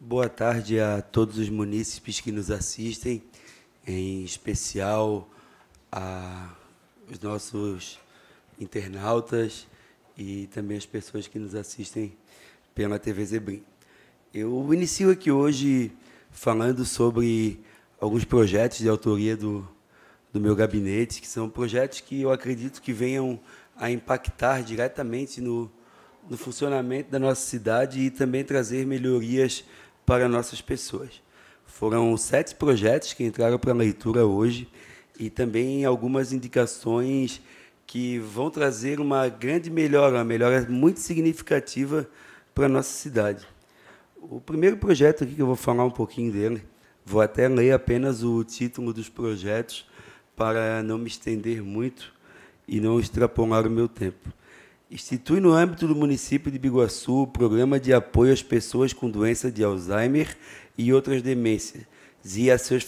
Boa tarde a todos os munícipes que nos assistem, em especial a os nossos internautas e também as pessoas que nos assistem pela TV Zebrim. Eu inicio aqui hoje falando sobre alguns projetos de autoria do, do meu gabinete, que são projetos que eu acredito que venham a impactar diretamente no, no funcionamento da nossa cidade e também trazer melhorias para nossas pessoas. Foram sete projetos que entraram para a leitura hoje e também algumas indicações que vão trazer uma grande melhora, uma melhora muito significativa para a nossa cidade. O primeiro projeto aqui que eu vou falar um pouquinho dele, vou até ler apenas o título dos projetos para não me estender muito e não extrapolar o meu tempo. Institui no âmbito do município de Biguaçu o programa de apoio às pessoas com doença de Alzheimer e outras demências e a seus,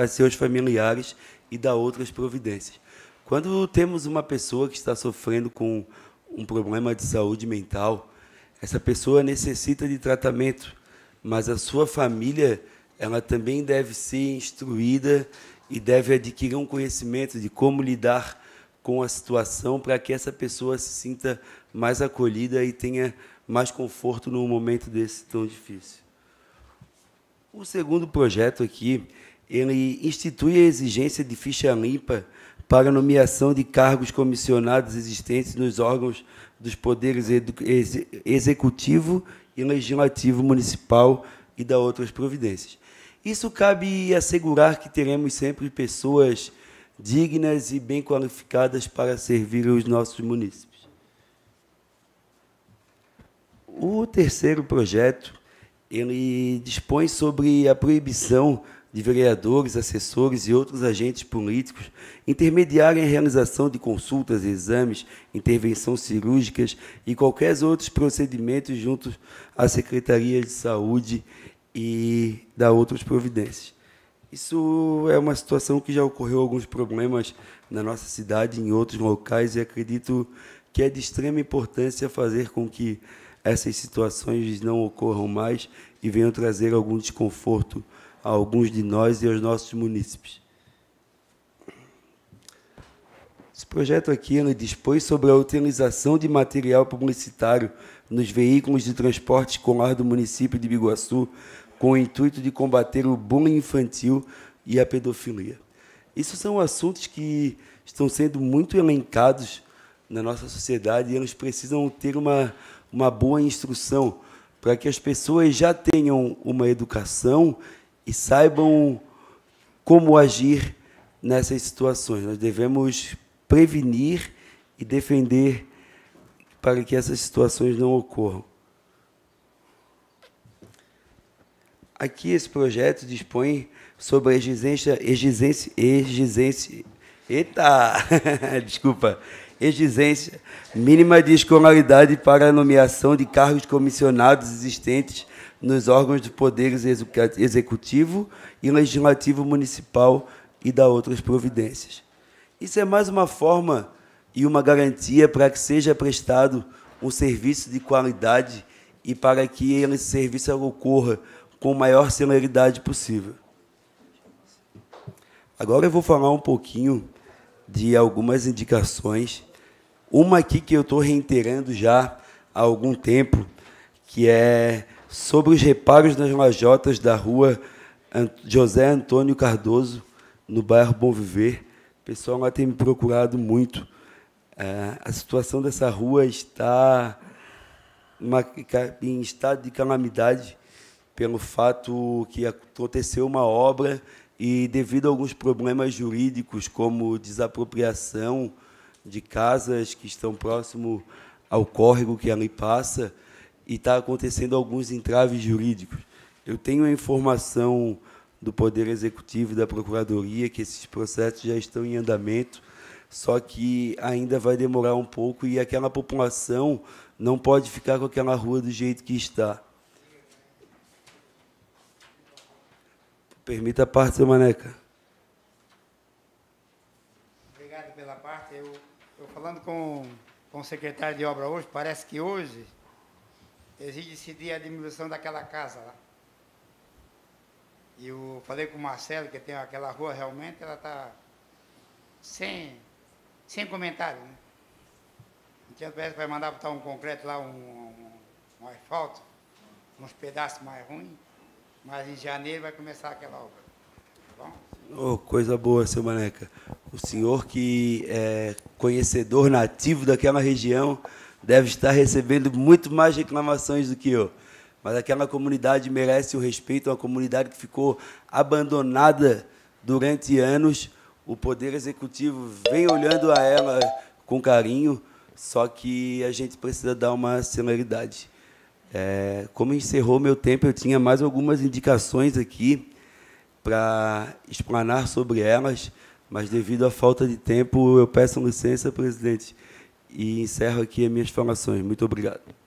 a seus familiares e dá outras providências. Quando temos uma pessoa que está sofrendo com um problema de saúde mental, essa pessoa necessita de tratamento, mas a sua família ela também deve ser instruída e deve adquirir um conhecimento de como lidar com a situação para que essa pessoa se sinta mais acolhida e tenha mais conforto num momento desse tão difícil. O segundo projeto aqui, ele institui a exigência de ficha limpa para nomeação de cargos comissionados existentes nos órgãos dos poderes ex executivo e legislativo municipal e da outras providências. Isso cabe assegurar que teremos sempre pessoas dignas e bem qualificadas para servir os nossos munícipes. O terceiro projeto, ele dispõe sobre a proibição de vereadores, assessores e outros agentes políticos intermediarem a realização de consultas, exames, intervenções cirúrgicas e qualquer outros procedimentos junto à Secretaria de Saúde e da outras providências. Isso é uma situação que já ocorreu alguns problemas na nossa cidade, em outros locais, e acredito que é de extrema importância fazer com que essas situações não ocorram mais e venham trazer algum desconforto a alguns de nós e aos nossos munícipes. Esse projeto aqui ele dispõe sobre a utilização de material publicitário nos veículos de transporte escolar do município de Biguaçu com o intuito de combater o bullying infantil e a pedofilia. Isso são assuntos que estão sendo muito elencados na nossa sociedade e eles precisam ter uma, uma boa instrução para que as pessoas já tenham uma educação e saibam como agir nessas situações. Nós devemos prevenir e defender para que essas situações não ocorram. Aqui esse projeto dispõe sobre a exigência, exigência, exigência, eita, desculpa, exigência mínima de escolaridade para a nomeação de cargos comissionados existentes nos órgãos de poderes executivo e legislativo municipal e da outras providências. Isso é mais uma forma e uma garantia para que seja prestado um serviço de qualidade e para que esse serviço ocorra com a maior celeridade possível. Agora eu vou falar um pouquinho de algumas indicações. Uma aqui que eu estou reiterando já há algum tempo, que é sobre os reparos nas lajotas da rua José Antônio Cardoso, no bairro Bom Viver. O pessoal lá tem me procurado muito. É, a situação dessa rua está uma, em estado de calamidade pelo fato que aconteceu uma obra e, devido a alguns problemas jurídicos, como desapropriação de casas que estão próximo ao córrego que ali passa, e está acontecendo alguns entraves jurídicos. Eu tenho a informação do Poder Executivo e da Procuradoria que esses processos já estão em andamento, só que ainda vai demorar um pouco e aquela população não pode ficar com aquela rua do jeito que está. Permita a parte, seu Maneca. Obrigado pela parte. Eu, falando com, com o secretário de obra hoje, parece que hoje exige-se a diminuição daquela casa lá. E eu falei com o Marcelo, que tem aquela rua realmente, ela está sem, sem comentário. Né? Então, parece que vai mandar botar um concreto lá, um, um, um asfalto, uns pedaços mais ruins. Mas em janeiro vai começar aquela obra. Tá bom? Oh, coisa boa, seu Maneca. O senhor que é conhecedor nativo daquela região deve estar recebendo muito mais reclamações do que eu. Mas aquela comunidade merece o respeito, uma comunidade que ficou abandonada durante anos. O Poder Executivo vem olhando a ela com carinho, só que a gente precisa dar uma celeridade. É, como encerrou meu tempo, eu tinha mais algumas indicações aqui para explanar sobre elas, mas devido à falta de tempo, eu peço licença, presidente, e encerro aqui as minhas falações. Muito obrigado.